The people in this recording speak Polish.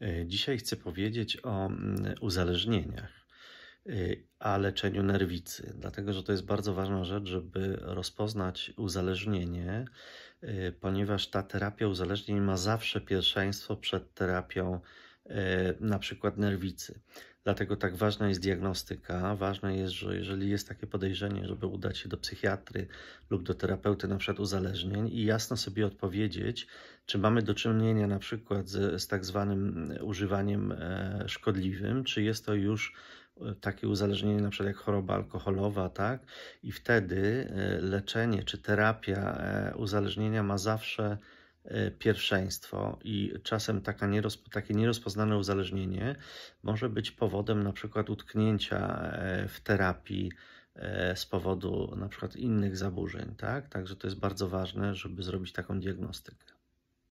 E, dzisiaj chcę powiedzieć o mm, uzależnieniach, e, a leczeniu nerwicy, dlatego że to jest bardzo ważna rzecz, żeby rozpoznać uzależnienie, e, ponieważ ta terapia uzależnień ma zawsze pierwszeństwo przed terapią E, na przykład nerwicy. Dlatego tak ważna jest diagnostyka. Ważne jest, że jeżeli jest takie podejrzenie, żeby udać się do psychiatry lub do terapeuty na przykład uzależnień i jasno sobie odpowiedzieć, czy mamy do czynienia na przykład z, z tak zwanym e, używaniem e, szkodliwym, czy jest to już takie uzależnienie, na przykład jak choroba alkoholowa, tak? I wtedy leczenie czy terapia uzależnienia ma zawsze E, pierwszeństwo i czasem taka nierozpo, takie nierozpoznane uzależnienie może być powodem na przykład utknięcia e, w terapii e, z powodu na przykład innych zaburzeń, tak? Także to jest bardzo ważne, żeby zrobić taką diagnostykę.